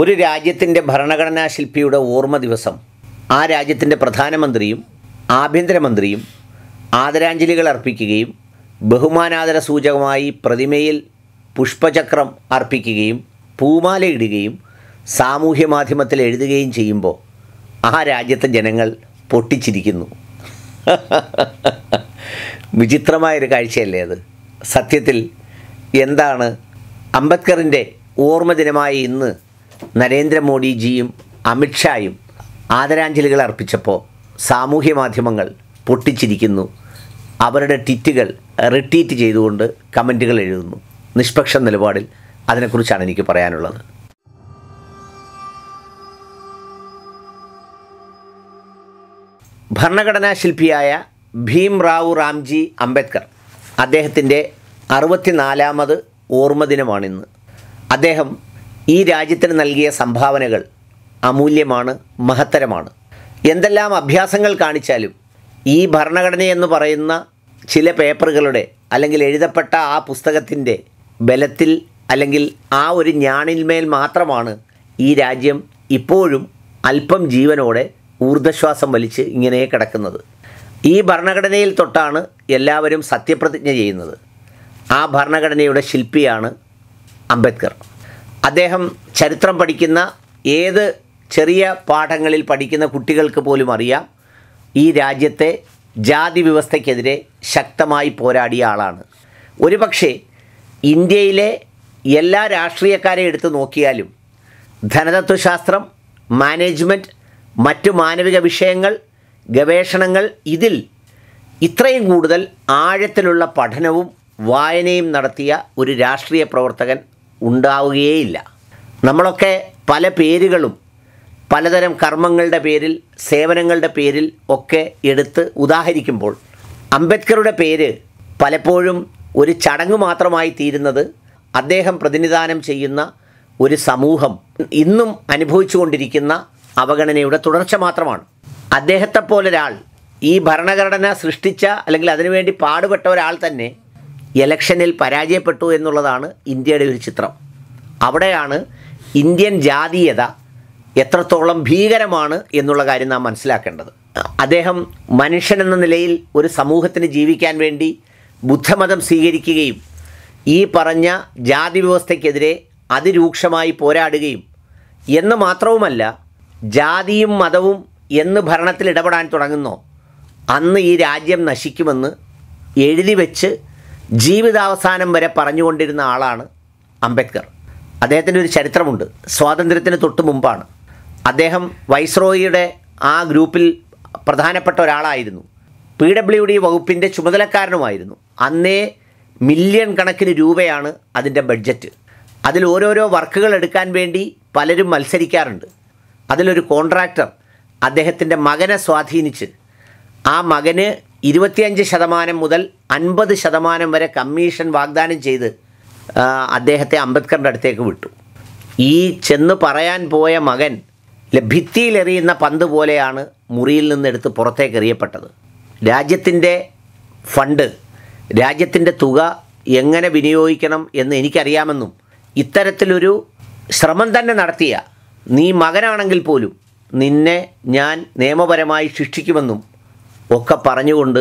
ഒരു രാജ്യത്തിൻ്റെ ഭരണഘടനാ ശില്പിയുടെ ഓർമ്മ ദിവസം ആ രാജ്യത്തിൻ്റെ പ്രധാനമന്ത്രിയും ആഭ്യന്തരമന്ത്രിയും ആദരാഞ്ജലികൾ അർപ്പിക്കുകയും ബഹുമാനാദര സൂചകമായി പ്രതിമയിൽ പുഷ്പചക്രം അർപ്പിക്കുകയും പൂമാലയിടുകയും സാമൂഹ്യ മാധ്യമത്തിൽ എഴുതുകയും ചെയ്യുമ്പോൾ ആ രാജ്യത്തെ ജനങ്ങൾ പൊട്ടിച്ചിരിക്കുന്നു വിചിത്രമായൊരു കാഴ്ചയല്ലേ അത് സത്യത്തിൽ എന്താണ് അംബേദ്കറിൻ്റെ ഓർമ്മ ദിനമായി ഇന്ന് നരേന്ദ്രമോദിജിയും അമിത്ഷായും ആദരാഞ്ജലികൾ അർപ്പിച്ചപ്പോൾ സാമൂഹ്യ മാധ്യമങ്ങൾ പൊട്ടിച്ചിരിക്കുന്നു അവരുടെ ട്വിറ്റുകൾ റിട്വീറ്റ് ചെയ്തുകൊണ്ട് കമൻറ്റുകൾ എഴുതുന്നു നിഷ്പക്ഷ നിലപാടിൽ അതിനെക്കുറിച്ചാണ് എനിക്ക് പറയാനുള്ളത് ഭരണഘടനാ ശില്പിയായ ഭീം റാവു റാംജി അംബേദ്കർ അദ്ദേഹത്തിൻ്റെ അറുപത്തിനാലാമത് ഓർമ്മ ദിനമാണിന്ന് അദ്ദേഹം ഈ രാജ്യത്തിന് നൽകിയ സംഭാവനകൾ അമൂല്യമാണ് മഹത്തരമാണ് എന്തെല്ലാം അഭ്യാസങ്ങൾ കാണിച്ചാലും ഈ ഭരണഘടനയെന്ന് പറയുന്ന ചില പേപ്പറുകളുടെ അല്ലെങ്കിൽ എഴുതപ്പെട്ട ആ പുസ്തകത്തിൻ്റെ ബലത്തിൽ അല്ലെങ്കിൽ ആ ഒരു ഞാണിന്മേൽ മാത്രമാണ് ഈ രാജ്യം ഇപ്പോഴും അല്പം ജീവനോടെ ഊർദ്ധശ്വാസം വലിച്ച് ഇങ്ങനെ കിടക്കുന്നത് ഈ ഭരണഘടനയിൽ തൊട്ടാണ് എല്ലാവരും സത്യപ്രതിജ്ഞ ചെയ്യുന്നത് ആ ഭരണഘടനയുടെ ശില്പിയാണ് അംബേദ്കർ അദ്ദേഹം ചരിത്രം പഠിക്കുന്ന ഏത് ചെറിയ പാഠങ്ങളിൽ പഠിക്കുന്ന കുട്ടികൾക്ക് പോലും അറിയാം ഈ രാജ്യത്തെ ജാതി വ്യവസ്ഥയ്ക്കെതിരെ ശക്തമായി പോരാടിയ ആളാണ് ഒരുപക്ഷെ ഇന്ത്യയിലെ എല്ലാ രാഷ്ട്രീയക്കാരെ എടുത്തു നോക്കിയാലും ധനതത്വശാസ്ത്രം മാനേജ്മെൻറ്റ് മറ്റു മാനവിക വിഷയങ്ങൾ ഗവേഷണങ്ങൾ ഇതിൽ ഇത്രയും കൂടുതൽ ആഴത്തിലുള്ള പഠനവും വായനയും നടത്തിയ ഒരു രാഷ്ട്രീയ പ്രവർത്തകൻ ഉണ്ടാവുകയേയില്ല നമ്മളൊക്കെ പല പേരുകളും പലതരം കർമ്മങ്ങളുടെ പേരിൽ സേവനങ്ങളുടെ പേരിൽ ഒക്കെ എടുത്ത് ഉദാഹരിക്കുമ്പോൾ അംബേദ്കറുടെ പേര് പലപ്പോഴും ഒരു ചടങ്ങ് മാത്രമായി തീരുന്നത് അദ്ദേഹം പ്രതിനിധാനം ചെയ്യുന്ന ഒരു സമൂഹം ഇന്നും അനുഭവിച്ചുകൊണ്ടിരിക്കുന്ന അവഗണനയുടെ തുടർച്ച മാത്രമാണ് അദ്ദേഹത്തെ പോലൊരാൾ ഈ ഭരണഘടന സൃഷ്ടിച്ച അല്ലെങ്കിൽ അതിനുവേണ്ടി പാടുപെട്ട ഒരാൾ തന്നെ ഇലക്ഷനിൽ പരാജയപ്പെട്ടു എന്നുള്ളതാണ് ഇന്ത്യയുടെ ഒരു ചിത്രം അവിടെയാണ് ഇന്ത്യൻ ജാതീയത എത്രത്തോളം ഭീകരമാണ് എന്നുള്ള കാര്യം നാം മനസ്സിലാക്കേണ്ടത് അദ്ദേഹം മനുഷ്യനെന്ന നിലയിൽ ഒരു സമൂഹത്തിന് ജീവിക്കാൻ വേണ്ടി ബുദ്ധമതം സ്വീകരിക്കുകയും ഈ പറഞ്ഞ ജാതി വ്യവസ്ഥയ്ക്കെതിരെ അതിരൂക്ഷമായി പോരാടുകയും എന്ന് മാത്രവുമല്ല ജാതിയും മതവും എന്ന് ഭരണത്തിൽ ഇടപെടാൻ തുടങ്ങുന്നോ അന്ന് ഈ രാജ്യം നശിക്കുമെന്ന് എഴുതി വെച്ച് ജീവിതാവസാനം വരെ പറഞ്ഞുകൊണ്ടിരുന്ന ആളാണ് അംബേദ്കർ അദ്ദേഹത്തിൻ്റെ ഒരു ചരിത്രമുണ്ട് സ്വാതന്ത്ര്യത്തിന് തൊട്ട് മുമ്പാണ് അദ്ദേഹം വൈസ്രോയിയുടെ ആ ഗ്രൂപ്പിൽ പ്രധാനപ്പെട്ട ഒരാളായിരുന്നു പി ഡബ്ല്യു ഡി വകുപ്പിൻ്റെ ചുമതലക്കാരനുമായിരുന്നു അന്നേ മില്യൺ കണക്കിന് രൂപയാണ് അതിൻ്റെ ബഡ്ജറ്റ് അതിൽ ഓരോരോ വർക്കുകൾ എടുക്കാൻ വേണ്ടി പലരും മത്സരിക്കാറുണ്ട് അതിലൊരു കോൺട്രാക്ടർ അദ്ദേഹത്തിൻ്റെ മകനെ സ്വാധീനിച്ച് ആ മകന് ഇരുപത്തിയഞ്ച് ശതമാനം മുതൽ അൻപത് ശതമാനം വരെ കമ്മീഷൻ വാഗ്ദാനം ചെയ്ത് അദ്ദേഹത്തെ അംബേദ്കറിൻ്റെ അടുത്തേക്ക് വിട്ടു ഈ ചെന്ന് പറയാൻ പോയ മകൻ ഭിത്തിയിലെറിയുന്ന പന്ത് പോലെയാണ് മുറിയിൽ നിന്നെടുത്ത് പുറത്തേക്ക് എറിയപ്പെട്ടത് രാജ്യത്തിൻ്റെ ഫണ്ട് രാജ്യത്തിൻ്റെ തുക എങ്ങനെ വിനിയോഗിക്കണം എന്ന് എനിക്കറിയാമെന്നും ഇത്തരത്തിലൊരു ശ്രമം തന്നെ നടത്തിയ നീ മകനാണെങ്കിൽ പോലും നിന്നെ ഞാൻ നിയമപരമായി ശിക്ഷിക്കുമെന്നും ഒക്കെ പറഞ്ഞുകൊണ്ട്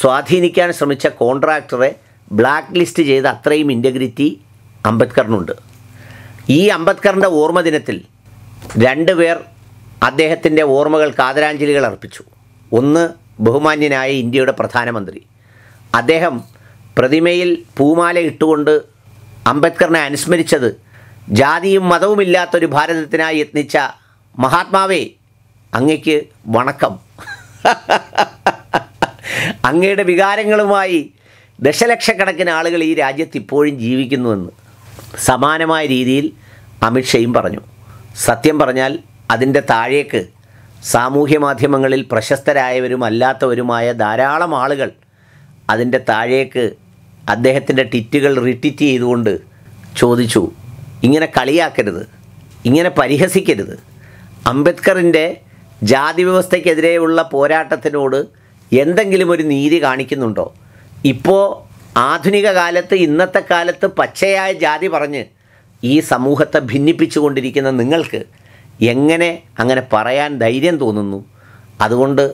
സ്വാധീനിക്കാൻ ശ്രമിച്ച കോൺട്രാക്ടറെ ബ്ലാക്ക് ലിസ്റ്റ് ചെയ്ത അത്രയും ഇൻറ്റഗ്രിറ്റി അംബേദ്കറിനുണ്ട് ഈ അംബേദ്കറിൻ്റെ ഓർമ്മ ദിനത്തിൽ രണ്ടുപേർ അദ്ദേഹത്തിൻ്റെ ഓർമ്മകൾക്ക് ആദരാഞ്ജലികൾ അർപ്പിച്ചു ഒന്ന് ബഹുമാന്യനായ ഇന്ത്യയുടെ പ്രധാനമന്ത്രി അദ്ദേഹം പ്രതിമയിൽ പൂമാല ഇട്ടുകൊണ്ട് അംബേദ്കറിനെ അനുസ്മരിച്ചത് ജാതിയും ഇല്ലാത്തൊരു ഭാരതത്തിനായി യത്നിച്ച മഹാത്മാവേ അങ്ങയ്ക്ക് വണക്കം അങ്ങയുടെ വികാരങ്ങളുമായി ദശലക്ഷക്കണക്കിന് ആളുകൾ ഈ രാജ്യത്ത് ഇപ്പോഴും ജീവിക്കുന്നുവെന്ന് സമാനമായ രീതിയിൽ അമിത്ഷയും പറഞ്ഞു സത്യം പറഞ്ഞാൽ അതിൻ്റെ താഴേക്ക് സാമൂഹ്യ മാധ്യമങ്ങളിൽ പ്രശസ്തരായവരും അല്ലാത്തവരുമായ ധാരാളം ആളുകൾ അതിൻ്റെ താഴേക്ക് അദ്ദേഹത്തിൻ്റെ ടിറ്റുകൾ റിട്ടിറ്റ് ചെയ്തുകൊണ്ട് ചോദിച്ചു ഇങ്ങനെ കളിയാക്കരുത് ഇങ്ങനെ പരിഹസിക്കരുത് അംബേദ്കറിൻ്റെ ജാതി വ്യവസ്ഥയ്ക്കെതിരെയുള്ള പോരാട്ടത്തിനോട് എന്തെങ്കിലും ഒരു നീതി കാണിക്കുന്നുണ്ടോ ഇപ്പോൾ ആധുനിക കാലത്ത് ഇന്നത്തെ കാലത്ത് പച്ചയായ ജാതി പറഞ്ഞ് ഈ സമൂഹത്തെ ഭിന്നിപ്പിച്ചുകൊണ്ടിരിക്കുന്ന നിങ്ങൾക്ക് എങ്ങനെ അങ്ങനെ പറയാൻ ധൈര്യം തോന്നുന്നു അതുകൊണ്ട്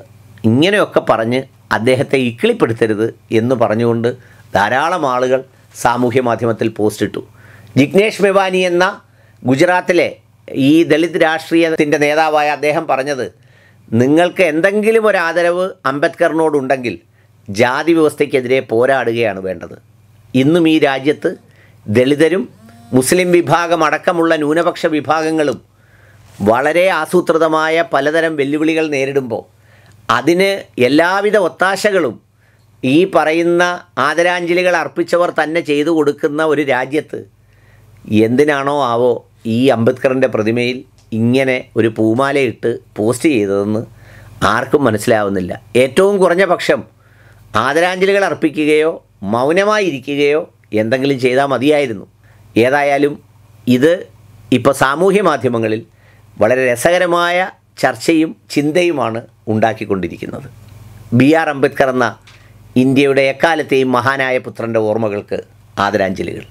ഇങ്ങനെയൊക്കെ പറഞ്ഞ് അദ്ദേഹത്തെ ഇക്കിളിപ്പെടുത്തരുത് എന്ന് പറഞ്ഞുകൊണ്ട് ധാരാളം ആളുകൾ സാമൂഹ്യ മാധ്യമത്തിൽ പോസ്റ്റിട്ടു ജിഗ്നേഷ് മെവാനി എന്ന ഗുജറാത്തിലെ ഈ ദളിത് രാഷ്ട്രീയത്തിൻ്റെ നേതാവായ അദ്ദേഹം പറഞ്ഞത് നിങ്ങൾക്ക് എന്തെങ്കിലും ഒരു ആദരവ് അംബേദ്കറിനോടുണ്ടെങ്കിൽ ജാതി വ്യവസ്ഥയ്ക്കെതിരെ പോരാടുകയാണ് വേണ്ടത് ഇന്നും ഈ രാജ്യത്ത് ദളിതരും മുസ്ലിം വിഭാഗം അടക്കമുള്ള ന്യൂനപക്ഷ വിഭാഗങ്ങളും വളരെ ആസൂത്രിതമായ പലതരം വെല്ലുവിളികൾ നേരിടുമ്പോൾ അതിന് എല്ലാവിധ ഒത്താശകളും ഈ പറയുന്ന ആദരാഞ്ജലികൾ അർപ്പിച്ചവർ തന്നെ ചെയ്തു കൊടുക്കുന്ന ഒരു രാജ്യത്ത് എന്തിനാണോ ആവോ ഈ അംബേദ്കറിൻ്റെ പ്രതിമയിൽ ഇങ്ങനെ ഒരു പൂമാലയിട്ട് പോസ്റ്റ് ചെയ്തതെന്ന് ആർക്കും മനസ്സിലാവുന്നില്ല ഏറ്റവും കുറഞ്ഞ പക്ഷം ആദരാഞ്ജലികൾ അർപ്പിക്കുകയോ മൗനമായിരിക്കുകയോ എന്തെങ്കിലും ചെയ്താൽ മതിയായിരുന്നു ഏതായാലും ഇത് ഇപ്പോൾ സാമൂഹ്യ മാധ്യമങ്ങളിൽ വളരെ രസകരമായ ചർച്ചയും ചിന്തയുമാണ് ഉണ്ടാക്കിക്കൊണ്ടിരിക്കുന്നത് ബി ആർ അംബേദ്കർ എന്ന ഇന്ത്യയുടെ എക്കാലത്തെയും മഹാനായ പുത്രൻ്റെ ഓർമ്മകൾക്ക് ആദരാഞ്ജലികൾ